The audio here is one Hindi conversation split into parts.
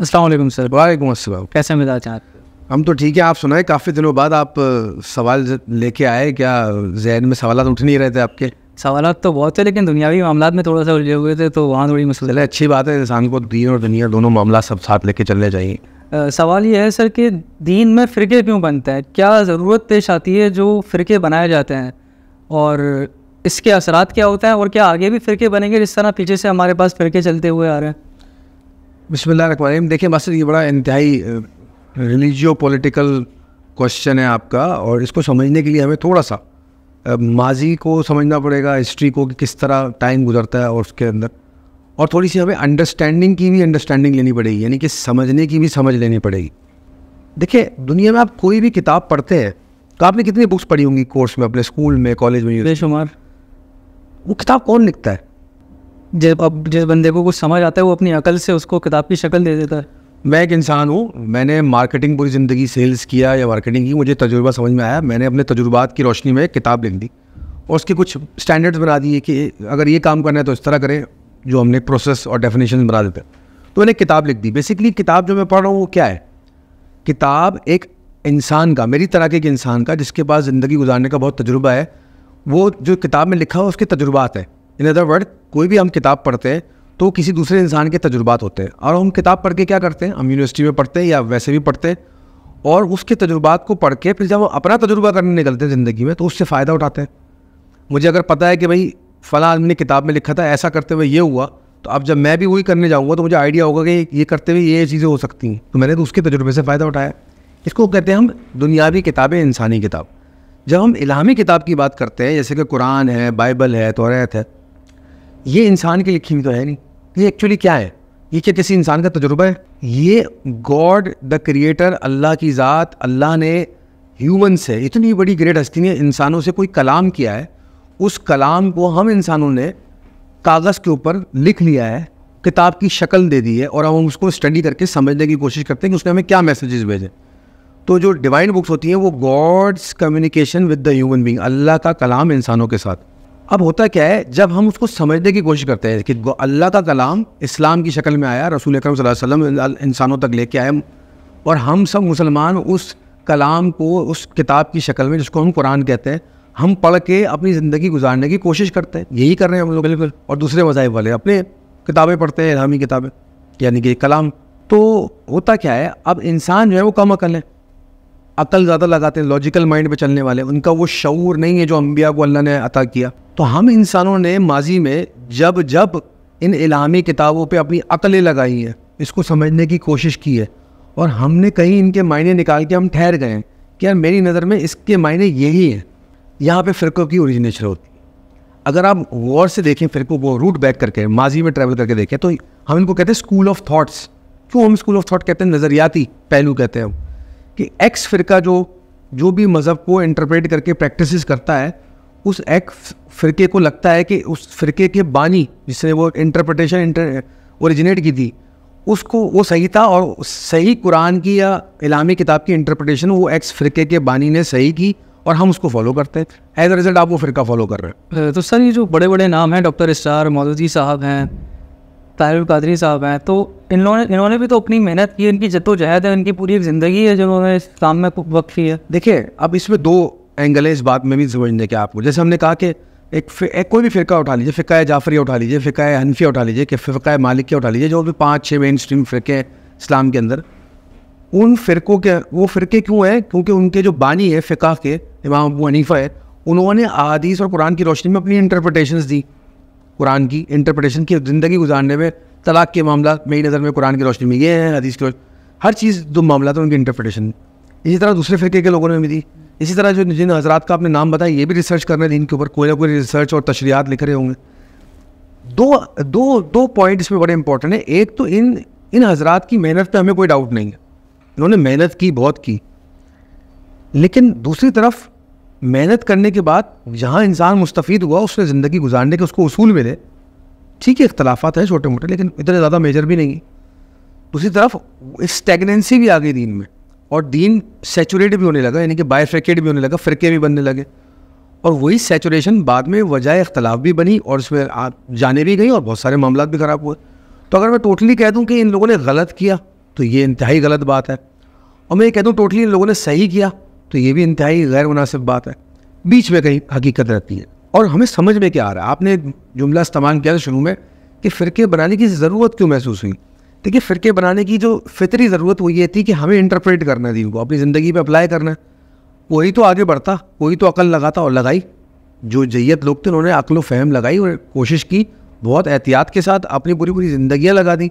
असलम सर वालेकुम अस्सलाम कैसे मिला हैं हम तो ठीक है आप सुनाए काफ़ी दिनों बाद आप सवाल लेके आए क्या जहन में सवाल उठ नहीं रहे थे आपके सवाल तो बहुत थे लेकिन दुनियावी मामला में थोड़ा सा उलझे हुए थे तो वहाँ थोड़ी चले अच्छी बात है इंसान को दीन और दुनिया दोनों मामला सब साथ लेके चलने चाहिए आ, सवाल ये है सर कि दीन में फ़िरके क्यों बनते हैं क्या ज़रूरत पेश आती है जो फ़िरके बनाए जाते हैं और इसके असरात क्या होते हैं और क्या आगे भी फ़िरके बनेंगे जिस तरह पीछे से हमारे पास फ़िरके चलते हुए आ रहे हैं बिस्मिल्लाम देखिए मास्टर ये बड़ा इंतहाई रिलीजियो पॉलिटिकल क्वेश्चन है आपका और इसको समझने के लिए हमें थोड़ा सा माजी को समझना पड़ेगा हिस्ट्री को कि किस तरह टाइम गुजरता है और उसके अंदर और थोड़ी सी हमें अंडरस्टैंडिंग की भी अंडरस्टैंडिंग लेनी पड़ेगी यानी कि समझने की भी समझ लेनी पड़ेगी देखिए दुनिया में आप कोई भी किताब पढ़ते हैं तो आपने कितनी बुक्स पढ़ी होंगी कोर्स में अपने स्कूल में कॉलेज में बेशुमार वो किताब कौन लिखता है जब अब जिस बंदे को कुछ समझ आता है वो अपनी अकल से उसको किताब की शक्ल दे देता है मैं एक इंसान हूँ मैंने मार्केटिंग पूरी ज़िंदगी सेल्स किया या मार्केटिंग की मुझे तजुर्बा समझ में आया मैंने अपने तजुर्बात की रोशनी में किताब लिख दी और उसके कुछ स्टैंडर्ड्स बना दिए कि अगर ये काम करना है तो इस तरह करें जो हमने प्रोसेस और डेफिनेशन बना देते हैं तो मैंने किताब लिख दी बेसिकली किताब जो मैं पढ़ रहा हूँ वो क्या है किताब एक इंसान का मेरी तरह के एक इंसान का जिसके पास ज़िंदगी गुजारने का बहुत तजुर्बा है वो जो किताब में लिखा है उसके तजुर्बात है इन अदर वर्ड कोई भी हम किताब पढ़ते हैं तो किसी दूसरे इंसान के तजुर्बात होते हैं और हम किताब पढ़ के क्या करते हैं हम यूनिवर्सिटी में पढ़ते हैं या वैसे भी पढ़ते हैं और उसके तजुर्बात को पढ़ के फिर जब वो अपना तजुर्बा करने निकलते हैं ज़िंदगी में तो उससे फ़ायदा उठाते हैं मुझे अगर पता है कि भाई फ़लाँ आदमी ने किताब में लिखा था ऐसा करते हुए ये हुआ तो अब जब मैं भी वही करने जाऊँगा तो मुझे आइडिया होगा कि ये करते हुए ये चीज़ें हो सकती हैं तो मैंने तो उसके तजुर्बे से फ़ायदा उठाया इसको कहते हैं हम दुनियावी किताबें इंसानी किताब जब हम इलामी किताब की बात करते हैं जैसे कि कुरान है बाइबल है तोरेत है ये इंसान की लिखी हुई तो है नहीं ये एक्चुअली क्या है ये क्या किसी इंसान का तजुर्बा है ये गॉड द क्रिएटर अल्लाह की ज़ात अल्लाह ने ह्यूमन से इतनी बड़ी ग्रेट हस्ती ने इंसानों से कोई कलाम किया है उस कलाम को हम इंसानों ने कागज़ के ऊपर लिख लिया है किताब की शक्ल दे दी है और हम उसको स्टडी करके समझने की कोशिश करते हैं कि उसने हमें क्या मैसेजेस भेजे तो जो डिवाइन बुक्स होती हैं वो God's communication with the human being अल्लाह का कलाम इंसानों के साथ अब होता क्या है जब हम उसको समझने की कोशिश करते हैं कि अल्लाह का कलाम इस्लाम की शक्ल में आया रसूल अक्रम वसल्लम इंसानों तक लेके आए और हम सब मुसलमान उस कलाम को उस किताब की शक्ल में जिसको हम कुरान कहते हैं हम पढ़ के अपनी ज़िंदगी गुजारने की कोशिश करते हैं यही कर रहे हैं हम लोग बिल्कुल और दूसरे मजाहब वाले अपने किताबें पढ़ते हैं इलामी किताबें यानी कि कलाम तो होता क्या है अब इंसान जो है वो कम अकल है अकल ज़्यादा लगाते हैं लॉजिकल माइंड पे चलने वाले उनका वो शूर नहीं है जो अम्बिया को अल्लाह ने अता किया तो हम इंसानों ने माजी में जब जब इन इलामी किताबों पे अपनी अकलें लगाई हैं इसको समझने की कोशिश की है और हमने कहीं इनके मायने निकाल के हम ठहर गए हैं कि यार मेरी नज़र में इसके मायने यही हैं यहाँ पे फ़िरक़ों की ओरिजिनेशन होती अगर आप गौर से देखें फ़िरक़ों को रूट बैक करके माजी में ट्रैवल करके देखें तो हम इनको कहते हैं स्कूल ऑफ थाट्स क्यों हम स्कूल ऑफ थाट कहते हैं नज़रियाती पहलू कहते हैं हम कि एक्स फ़िरका जो जो भी मज़हब को इंटरप्रेट करके प्रैक्टिस करता है उस एक फिरके को लगता है कि उस फिरके के बानी जिसने वो इंटरप्रटेशन इंटर ओरिजिनेट की थी उसको वो सही था और सही कुरान की या इलामी किताब की इंटरप्रटेशन वो एक्स फिरके के बानी ने सही की और हम उसको फॉलो करते हैं एज अ रिज़ल्ट आप वो फ़िरका फॉलो कर रहे हैं तो सर ये जो बड़े बड़े नाम हैं डॉक्टर स्टार मौलवी साहब हैं ताहिर कादरी साहब हैं तो इन लोगों ने इन्होंने भी तो अपनी मेहनत की इनकी जद्दोजहद है इनकी पूरी एक ज़िंदगी है जिन्होंने इस काम में वक्त की है देखिए अब इसमें दो एंगल है इस बात में भी समझने के आपको जैसे हमने कहा कि एक, एक कोई भी फ़िरका उठा लीजिए फ़िका जाफरी उठा लीजिए फ़िका हनफिया उठा लीजिए कि फ़िका मालिकिया उठा लीजिए जो भी पाँच छः मेन स्ट्रीम फ़िरके इस्लाम के अंदर उन फ़िरकों के वो फ़िरके क्यों हैं क्योंकि उनके जो बानी है फ़िका के इमाम अबू हनीफ़ा है उन्होंने आदीस और कुरान की रोशनी में अपनी इंटरप्रटेशन दी कुरान की इंटरप्रटेशन की ज़िंदगी गुजारने में तलाक के मामला मेरी नज़र में कुरान की रोशनी में ये है हदीस की हर चीज़ दो मामला था उनकी इंटरप्रटेशन इसी तरह दूसरे फ़िरके के लोगों ने भी दी इसी तरह जो जिन हजरात का आपने नाम बताया ये भी रिसर्च कर रहे हैं इनके ऊपर कोई ना कोई रिसर्च और तशरियात लिख रहे होंगे दो दो दो पॉइंट इसमें बड़े इंपॉर्टेंट हैं एक तो इन इन हजरात की मेहनत पर हमें कोई डाउट नहीं है इन्होंने मेहनत की बहुत की लेकिन दूसरी तरफ मेहनत करने के बाद जहाँ इंसान मुस्तफ़ हुआ उसने ज़िंदगी गुजारने के उसको असूल मिले ठीक है इख्तलाफा हैं छोटे मोटे लेकिन इतने ज़्यादा मेजर भी नहीं दूसरी तरफ स्टेगनेंसी भी आ गई दिन में और दीन सेचूरेट भी होने लगा यानी कि बायफ्रेकेट भी होने लगा फ़िरके भी बनने लगे और वही सेचुरेशन बाद में वजह अख्तलाफ भी बनी और उसमें आप जाने भी गई और बहुत सारे मामला भी ख़राब हुए तो अगर मैं टोटली कह दूँ कि इन लोगों ने गलत किया तो ये इंतहाई गलत बात है और मैं ये कह दूँ टोटली इन लोगों ने सही किया तो ये भी इंतहाई गैर मुनासिब बात है बीच में कहीं हकीकत रहती है और हमें समझ में क्या आ रहा है आपने जुमला इस्तेमाल किया शुरू में कि फ़िरके बनाने की ज़रूरत क्यों महसूस हुई देखिए फ़िरके बनाने की जो फितरी ज़रूरत वो ये थी कि हमें इंटरप्रेट करना है दीन को अपनी ज़िंदगी पे अप्लाई करना है वही तो आगे बढ़ता वही तो अकल लगाता और लगाई जो जैत लोग थे उन्होंने अकल फहम लगाई और कोशिश की बहुत एहतियात के साथ अपनी पूरी पूरी ज़िंदियाँ लगा दी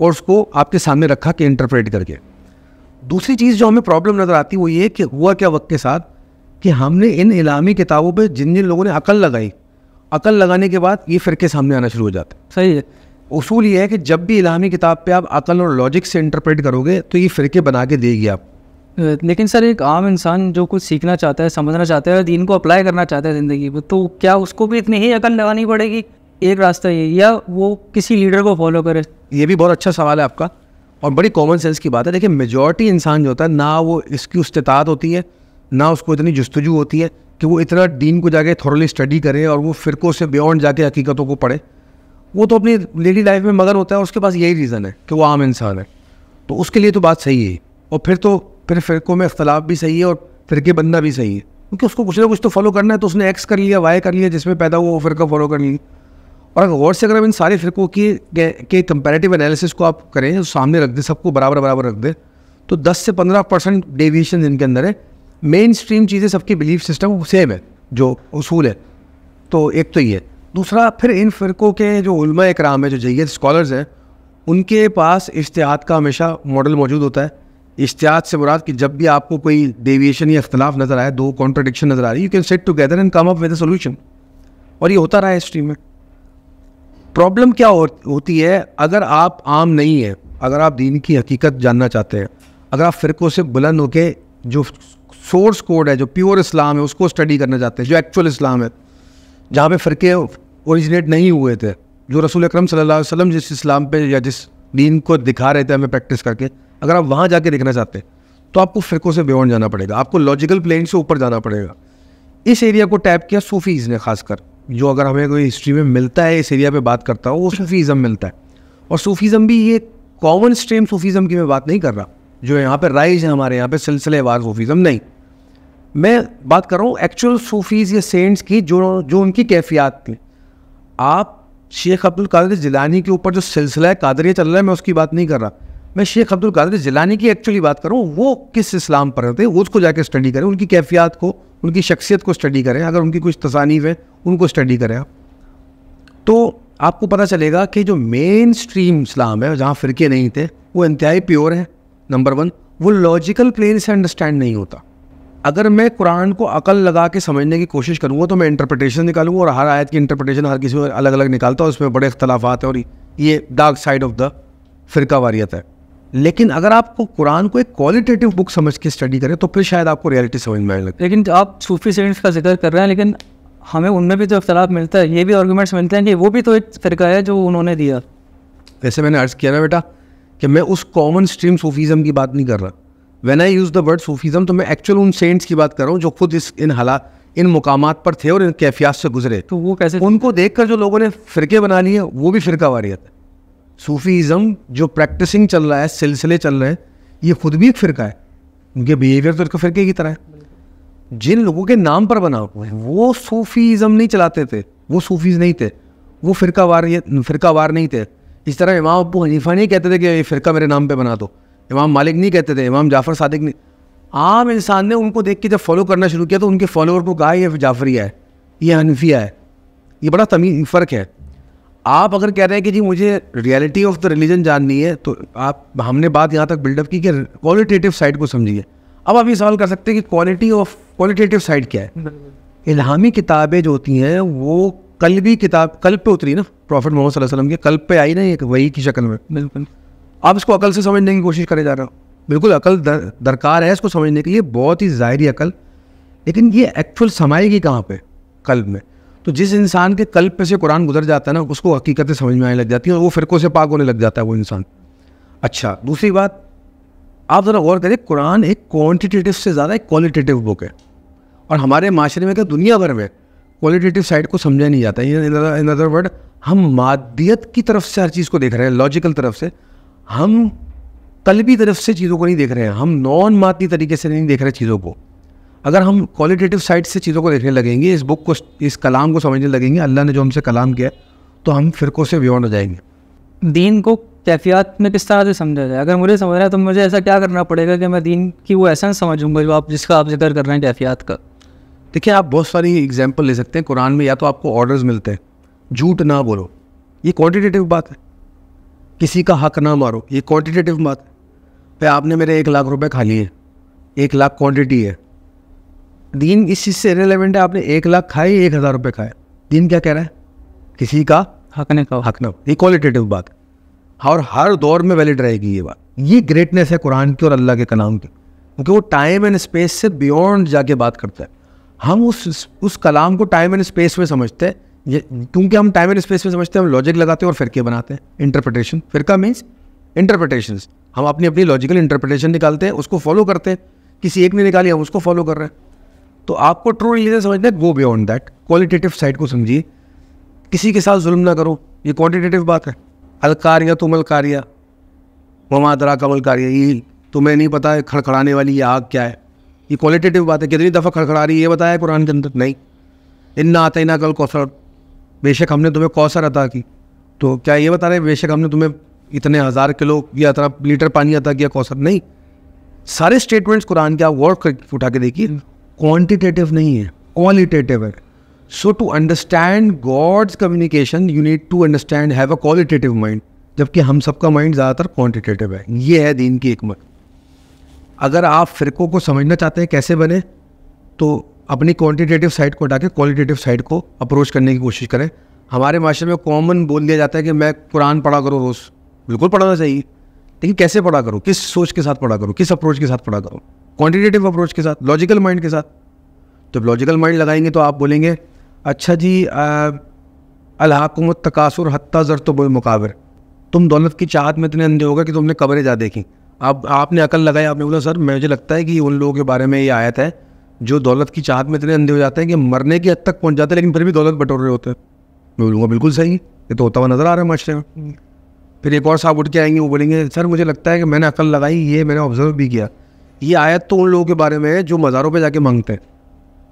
और उसको आपके सामने रखा कि इंटरप्रेट करके दूसरी चीज़ जो हमें प्रॉब्लम नज़र आती वो ये कि हुआ क्या वक्त के साथ कि हमने इन इलामी किताबों पर जिन जिन लोगों ने अकल लगाई अकल लगाने के बाद ये फ़िरके सामने आना शुरू हो जाते सही है उसूल ये है कि जब भी इलामी किताब पे आप अकल और लॉजिक से इंटरप्रेट करोगे तो ये फ़िरके बना के देगी आप लेकिन सर एक आम इंसान जो कुछ सीखना चाहता है समझना चाहता है और दीन को अप्लाई करना चाहता है ज़िंदगी में तो क्या उसको भी इतनी ही अकल लगानी पड़ेगी एक रास्ता ये या वो किसी लीडर को फॉलो करे ये भी बहुत अच्छा सवाल है आपका और बड़ी कॉमन सेंस की बात है देखिए मेजॉरिटी इंसान जो होता है ना वो इसकी उस्तात होती है ना उसको इतनी जस्तजू होती है कि वो इतना दीन को जाके थोड़ी स्टडी करे और वो फ़िरकों से बियॉन्ड जाके हकीकतों को पढ़े वो तो अपनी लेडी लाइफ में मगन होता है और उसके पास यही रीज़न है कि वो आम इंसान है तो उसके लिए तो बात सही है और फिर तो फिर फ़िरकों में अख्तलाफ भी सही है और फ़िरके बंदा भी सही है क्योंकि उसको कुछ ना कुछ तो फॉलो करना है तो उसने एक्स कर लिया वाई कर लिया जिसमें पैदा हुआ वो फ़िरका फॉलो कर लिया और अगर गौर से अगर हम इन सारे फ़िरकों की के कंपेरेटिव एनालिसिस को आप करें तो सामने रख दें सबको बराबर बराबर रख दें तो 10 से 15 परसेंट डेविएशन इनके अंदर है मेन स्ट्रीम चीज़ें सबकी बिलीफ सिस्टम सेम है जो उसूल है तो एक तो ये है दूसरा फिर इन फ़िरक़ों के जो उलमा कराम है जो जैत स्कॉलर्स हैं उनके पास इश्तिहाद का हमेशा मॉडल मौजूद होता है इश्तिहाद से मुराद कि जब भी आपको कोई डेविएशन या अख्तलाफ नज़र आए दो कॉन्ट्रडिक्शन नज़र आ रही you can set together and come up with solution और ये होता रहा है हिस्ट्री में प्रॉब्लम क्या होती है अगर आप आम नहीं है अगर आप दीन की हकीकत जानना चाहते हैं अगर आप फ़िरक़ों से बुलंद होकर जो सोर्स कोड है जो प्योर इस्लाम है उसको स्टडी करना चाहते हैं जो एक्चुअल इस्लाम है जहाँ पे फ़िरके ओरिजिनेट नहीं हुए थे जो रसूल अक्रम सल्लल्लाहु वसल्लम जिस इस्लाम पे या जिस दीन को दिखा रहे थे हमें प्रैक्टिस करके अगर आप वहाँ जाके देखना चाहते हैं तो आपको फ़िरकों से बियॉन्ड जाना पड़ेगा आपको लॉजिकल प्लेन से ऊपर जाना पड़ेगा इस एरिया को टैप किया सूफीज़ ने खासकर जो अगर हमें कोई हिस्ट्री में मिलता है इस एरिया पे बात करता हो वो सूफीज़म मिलता है और सूफीज़म भी ये कॉमन स्ट्रीम सूफीज़म की मैं बात नहीं कर रहा जो यहाँ पर राइज है हमारे यहाँ पर सिलसिलेवार सूफीज़म नहीं मैं बात कर रहा हूँ एक्चुअल सूफीज़ या सेंट्स की जो जो उनकी कैफियात थी आप शेख अब्दुल कादिर जिलानी के ऊपर जो सिलसिला कादरिया चल रहा है मैं उसकी बात नहीं कर रहा मैं शेख अब्दुल कादिर जिलानी की एक्चुअली बात करूँ वो किस इस्लाम पर रहते वो उसको जाकर स्टडी करें उनकी कैफियत को उनकी शख्सियत को स्टडी करें अगर उनकी कुछ तसानीफ है उनको स्टडी करें आप तो आपको पता चलेगा कि जो मेन स्ट्रीम इस्लाम है जहाँ फ़िरके नहीं थे वो इंतहाई प्योर हैं नंबर वन वो लॉजिकल प्लेन से अंडरस्टैंड नहीं होता अगर मैं कुरान को अकल लगा के समझने की कोशिश करूँगा तो मैं इंटरप्रटेशन निकालूंगा और हर आयत की इंटरप्रटेशन हर किसी को अलग अलग निकालता है उसमें बड़े अख्तलाफा हैं और ये डार्क साइड ऑफ द फ़िरका वारियत है लेकिन अगर आपको कुरान को एक क्वालिटेटिव बुक समझ के स्टडी करें तो फिर शायद आपको रियलिटी समझ में आने लगती लेकिन आप सूफी सेंट्स का जिक्र कर रहे हैं लेकिन हमें उनमें भी जो अख्तलाफ मिलता है ये भी आर्गूमेंट्स मिलते हैं कि वो भी तो एक फ़िरका है जो उन्होंने दिया वैसे मैंने अर्ज़ किया ना बेटा कि मैं उस कॉमन स्ट्रीम सूफीज़म की बात नहीं कर रहा when I use the word Sufism तो मैं एक्चुअल उन सेंट्स की बात कर रहा हूँ जो खुद इस इन हालात इन मुकाम पर थे और इन कैफियात से गुजरे तो वो कैसे उनको देख कर जो लोगों ने फ़िरके बना लिए वो भी फ़िरका वारियत है सूफीज़म जो प्रैक्टिसिंग चल रहा है सिलसिले चल रहे हैं ये खुद भी एक फ़िरका है उनके बिहेवियर तो फ़िरके की तरह है जिन लोगों के नाम पर बना हुआ है वो सूफीज़म नहीं चलाते थे वो सूफीज़ नहीं थे वो फ़िरका वार फ़िरका वार नहीं थे इस तरह इमाम अबू हनीफा नहीं कहते थे कि ये फ़िरका मेरे नाम पे बना दो इमाम मालिक नहीं कहते थे इमाम जाफ़र सादिक नहीं आम इंसान ने उनको देख के जब फॉलो करना शुरू किया तो उनके फॉलोअर को कहा ये जाफ़री है ये हनफिया है ये बड़ा तमीज फ़र्क है आप अगर कह रहे हैं कि जी मुझे रियलिटी ऑफ द रिलीजन जाननी है तो आप हमने बात यहाँ तक बिल्डअप की कि क्वालिटेटिव साइड को समझिए अब आप ये सवाल कर सकते हैं कि क्वालिटी ऑफ क्वालिटेटिव साइड क्या है इलामी किताबें जो होती हैं वो कल भी किताब कल पे उतरी ना प्रॉफिट मोहम्मद वसल्लम के कल पे आई ना एक वही की शक्ल में बिल्कुल आप इसको अकल से समझने की कोशिश करे जा रहे हो बिल्कुल अकल दर, दरकार है इसको समझने के लिए बहुत ही ज़ाहरी अकल लेकिन ये एक्चुअल समाएगी कहाँ पे कल्ब में तो जिस इंसान के कल्ब पे से कुरान गुजर जाता है ना उसको हकीकतें समझ में आने लग जाती है और वो फिरकों से पाक होने लग जाता है वो इंसान अच्छा दूसरी बात आप ज़रा गौर करें कुरान एक क्वान्टिटेटिव से ज़्यादा एक क्वालिटेटिव बुक है और हमारे माशरे में क्या दुनिया भर में क्वालिटेटिव साइड को समझा नहीं जाता इन अदर वर्ड हम मादियत की तरफ से हर चीज़ को देख रहे हैं लॉजिकल तरफ से हम तलबी तरफ से चीज़ों को नहीं देख रहे हैं हम नॉन माती तरीके से नहीं देख रहे चीज़ों को अगर हम क्वालिटेटिव साइड से चीज़ों को देखने लगेंगे इस बुक को इस कलाम को समझने लगेंगे अल्लाह ने जो हमसे कलाम किया तो हम फ़िरकों से बियॉन्ड हो जाएंगे दीन को कैफियात में किस तरह से समझा जाए अगर मुझे समझ रहा है तो मुझे ऐसा क्या करना पड़ेगा कि मैं दीन की वो ऐसा समझूंगा जो आप जिसका आप जिक्र कर रहे हैं कैफियात का देखिए आप बहुत सारी एग्जाम्पल ले सकते हैं कुरान में या तो आपको ऑर्डर्स मिलते हैं झूठ ना बोलो ये क्वान्टिटेटिव बात है किसी का हक ना मारो ये क्वांटिटेटिव बात पे आपने मेरे एक लाख रुपए खा लिए एक लाख क्वांटिटी है दीन इस चीज़ से रिलेवेंट है आपने एक लाख खाए एक हज़ार रुपये खाए दीन क्या कह रहा है किसी का हक ना खाओ हक ना ये क्वालिटेटिव बात और हर दौर में वैलिड रहेगी ये बात ये ग्रेटनेस है कुरान की और अल्लाह के कलाम की क्योंकि वो टाइम एंड स्पेस से बियॉन्ड जाके बात करता है हम उस उस कलाम को टाइम एंड स्पेस में समझते हैं ये क्योंकि हम टाइम एंड स्पेस में समझते हैं हम लॉजिक लगाते हैं और फिरके बनाते हैं इंटरप्रिटेशन फिरका मीन्स इंटरप्रिटेशन हम अपनी अपनी लॉजिकल इंटरप्रिटेशन निकालते हैं उसको फॉलो करते हैं किसी एक ने निकाली हम उसको फॉलो कर रहे हैं तो आपको ट्रू रिलीजन समझना है go beyond that qualitative side को समझिए किसी के साथ जुल्म ना करो ये क्वान्टिटेटिव बात है अलकारिया तुम अलकारिया ममा दरा कमल कारिया ये तुम्हें नहीं पता है खड़खड़ाने वाली ये आग क्या है ये क्वालिटेटिव बात है कितनी दफ़ा खड़खड़ा रही है ये बताया कुरान के अंदर नहीं इन्ना आता ही ना कल कौसर बेशक हमने तुम्हें कौसर अता की तो क्या ये बता रहे बेशक हमने तुम्हें इतने हज़ार किलो या इतना लीटर पानी अता किया कौसर नहीं सारे स्टेटमेंट्स कुरान के आप वर्ड उठा के देखिए क्वान्टिटेटिव नहीं है क्वालिटेटिव है so to understand God's communication you need to understand have a qualitative mind जबकि हम सबका माइंड ज़्यादातर क्वान्टिटेटिव है ये है दीन की एक मत अगर आप फ़िरकों को समझना चाहते हैं कैसे बने तो अपनी क्वान्टिटेटिव साइड को हटा के क्वालिटेटिव साइड को अप्रोच करने की कोशिश करें हमारे माशरे में कॉमन बोल दिया जाता है कि मैं कुरान पढ़ा करूँ रोज़ बिल्कुल पढ़ाना चाहिए लेकिन कैसे पढ़ा करूँ किस सोच के साथ पढ़ा करूँ किस अप्रोच के साथ पढ़ा करूँ क्वान्टिटेटिव अप्रोच के साथ लॉजिकल माइंड के साथ तो जब लॉजिकल माइंड लगाएंगे तो आप बोलेंगे अच्छा जी अलहाकुमत तकासुर हत्ता जर तो बोल मुकाबिर तुम दौलत की चाहत में इतने अंधे होगा कि तुमने कबरें जा देखी आप आपने अकल लगाई आपने बोला सर मुझे लगता है कि उन लोगों के बारे में ये आयत है जो दौलत की चाहत में इतने अंधे हो जाते हैं कि मरने की हद तक पहुंच जाते हैं लेकिन फिर भी दौलत बटोर रहे होते हैं मैं बोलूँगा बिल्कुल सही ये तो होता हुआ नज़र आ रहा है माशरे में हम्म। फिर एक और साहब उठ के आएंगे वो बोलेंगे सर मुझे लगता है कि मैंने अकल लगाई ये मैंने ऑब्जर्व भी किया ये आयत तो उन लोगों के बारे में है जो मज़ारों पर जाके मांगते हैं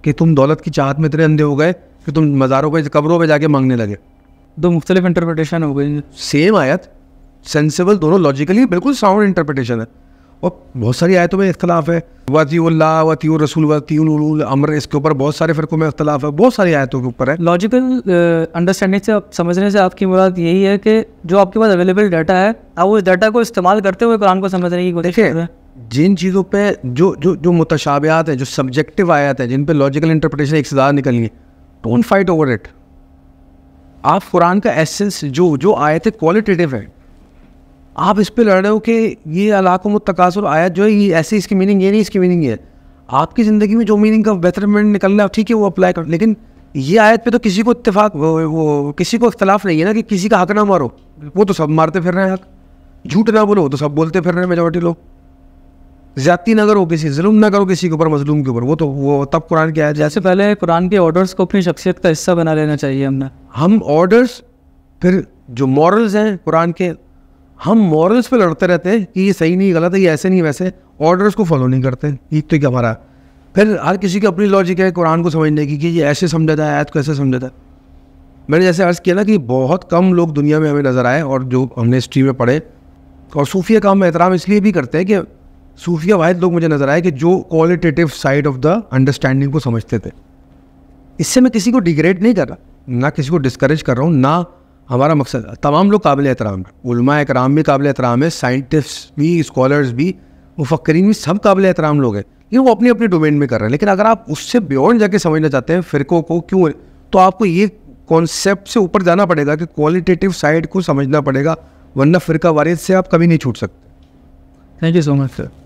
कि तुम दौलत की चाहत में इतने अंधे हो गए कि तुम मज़ारों पर कब्रों पर जाके मांगने लगे दो मुख्तलिफ इंटरप्रटेशन हो गई सेम आयत सेंसेबल दोनों लॉजिकली बिल्कुल साउंड इंटरप्रटेशन है और बहुत सारी आयतों में इख्तलाफ है वती वती रसूल वती अमर इसके ऊपर बहुत सारे फ़िरकों में इख्तलाफ है बहुत सारी आयतों के ऊपर है लॉजिकल अंडरस्टैंडिंग uh, से समझने से आपकी मुराद यही है कि जो आपके पास अवेलेबल डाटा है आप उस डाटा को इस्तेमाल करते हुए कुरान को समझने की कोशिश कर रहे हैं जिन चीज़ों पर जो जो जो मुतशाबियात हैं जो सब्जेक्टिव आयात हैं जिन पर लॉजिकल इंटरप्रटेशन एक से ज़्यादा निकलनी है डोंट फाइट ओवर इट आप कुरान का एसेंस जो जो आयत है क्वालिटेटिव है आप इस पर लड़ रहे हो कि ये में तकासर आयत जो है ये ऐसे इसकी मीनिंग ये नहीं इसकी मीनिंग है आपकी ज़िंदगी में जो मीनिंग का बेहतरमेंट निकल रहा है ठीक है वो अप्लाई कर लेकिन ये आयत पे तो किसी को इतफाक वो, वो किसी को इख्तलाफ नहीं है ना कि किसी का हक ना मारो वो तो सब मारते फिर रहे हैं हक झूठ ना बोलो तो सब बोलते फिर रहे हैं मेजोरिटी लोग ज्यादती ना करो किसी जुल्म ना करो किसी के ऊपर मजलूम के ऊपर वो तो वो तब कुरान की आयत जैसे पहले कुरान के ऑर्डर्स को अपनी शख्सियत का हिस्सा बना लेना चाहिए हमने हम ऑर्डर्स फिर जो मॉरल्स हैं कुरान के हम मॉरल्स पे लड़ते रहते हैं कि ये सही नहीं गलत है ये ऐसे नहीं वैसे ऑर्डर्स को फॉलो नहीं करते ईद तो क्या हमारा फिर हर किसी की अपनी लॉजिक है कुरान को समझने की कि ये ऐसे समझाता है आयत को ऐसे समझाता है मैंने जैसे अर्ज़ किया ना कि बहुत कम लोग दुनिया में हमें नज़र आए और जो हमने हिस्ट्री में पढ़े और सूफिया का हम एहतराम इसलिए भी करते हैं कि सूफिया वाहिद लोग मुझे नज़र आए कि जो qualitative side of the understanding को समझते थे इससे मैं किसी को डिग्रेड नहीं कर रहा ना किसी को डिस्करेज कर रहा हूँ ना हमारा मकसद तमाम लोग काबिल एहतराम उलमा कराम भी काबिल एहतराम है साइंटिस्ट भी स्कॉलर्स भी मुफक्रीन भी सब काबिल एहतराम लोग हैं लेकिन वो अपनी अपने डोमेन में कर रहे हैं लेकिन अगर आप उससे बियॉन्ड जाके समझना चाहते हैं फ़िरकों को क्यों तो आपको ये कॉन्सेप्ट से ऊपर जाना पड़ेगा कि क्वालिटेटिव साइड को समझना पड़ेगा वरना फ़िरका वारियत से आप कभी नहीं छूट सकते thank you so much sir